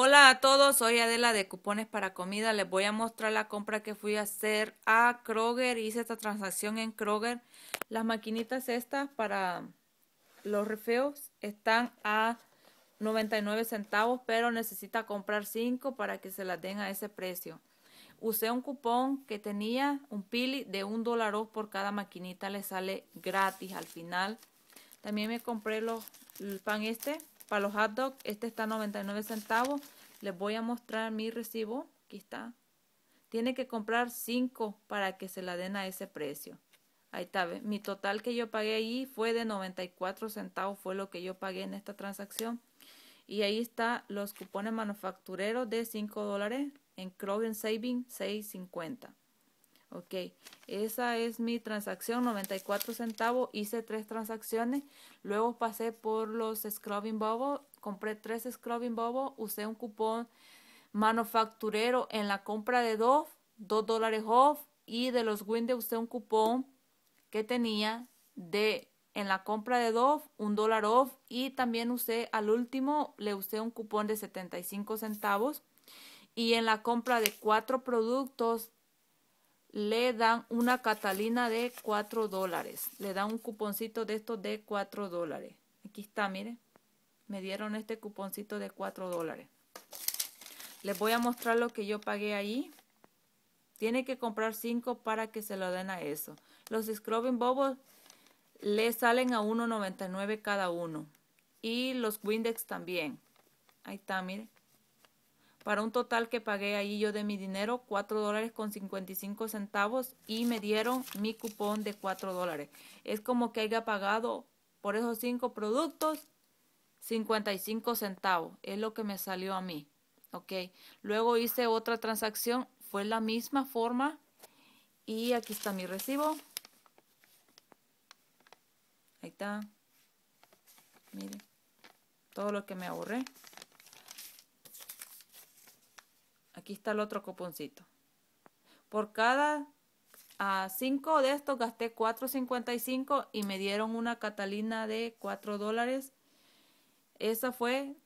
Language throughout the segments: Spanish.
Hola a todos, soy Adela de Cupones para Comida. Les voy a mostrar la compra que fui a hacer a Kroger. Hice esta transacción en Kroger. Las maquinitas estas para los refeos están a 99 centavos, pero necesita comprar 5 para que se las den a ese precio. Usé un cupón que tenía un pili de un dólar por cada maquinita. Le sale gratis al final. También me compré los, el pan este para los hot dogs, este está a 99 centavos. Les voy a mostrar mi recibo. Aquí está. Tiene que comprar 5 para que se la den a ese precio. Ahí está. Mi total que yo pagué ahí fue de 94 centavos. Fue lo que yo pagué en esta transacción. Y ahí está los cupones manufactureros de 5 dólares en Kroger Saving 650. Ok, esa es mi transacción, 94 centavos, hice tres transacciones, luego pasé por los scrubbing bobo, compré tres scrubbing bobo, usé un cupón manufacturero en la compra de Dove, 2 dólares off, y de los Windows usé un cupón que tenía de en la compra de Dove, un dólar off, y también usé al último, le usé un cupón de 75 centavos, y en la compra de cuatro productos le dan una Catalina de 4 dólares. Le dan un cuponcito de estos de 4 dólares. Aquí está, miren. Me dieron este cuponcito de 4 dólares. Les voy a mostrar lo que yo pagué ahí. Tiene que comprar 5 para que se lo den a eso. Los Scrubbing Bobos le salen a 1.99 cada uno. Y los Windex también. Ahí está, miren para un total que pagué ahí yo de mi dinero, 4 dólares con 55 centavos y me dieron mi cupón de 4 dólares. Es como que haya pagado por esos 5 productos 55 centavos, es lo que me salió a mí. Ok, luego hice otra transacción, fue la misma forma y aquí está mi recibo. Ahí está. Miren, todo lo que me ahorré. aquí está el otro cuponcito. Por cada 5 ah, de estos gasté 4.55 y me dieron una Catalina de 4 dólares. Esa fue,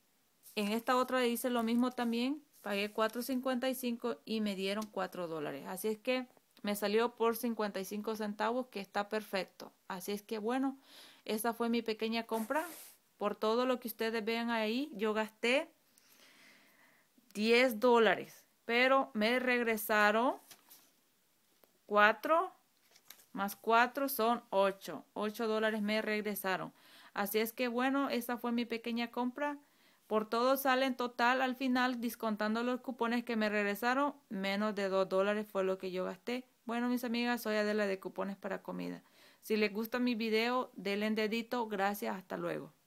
en esta otra hice lo mismo también, pagué 4.55 y me dieron 4 dólares. Así es que me salió por 55 centavos, que está perfecto. Así es que bueno, esa fue mi pequeña compra. Por todo lo que ustedes vean ahí, yo gasté 10 dólares pero me regresaron 4 más 4 son 8. 8 dólares me regresaron. Así es que bueno, esa fue mi pequeña compra. Por todo sale en total al final, descontando los cupones que me regresaron, menos de 2 dólares fue lo que yo gasté. Bueno, mis amigas, soy Adela de Cupones para Comida. Si les gusta mi video, denle un dedito. Gracias, hasta luego.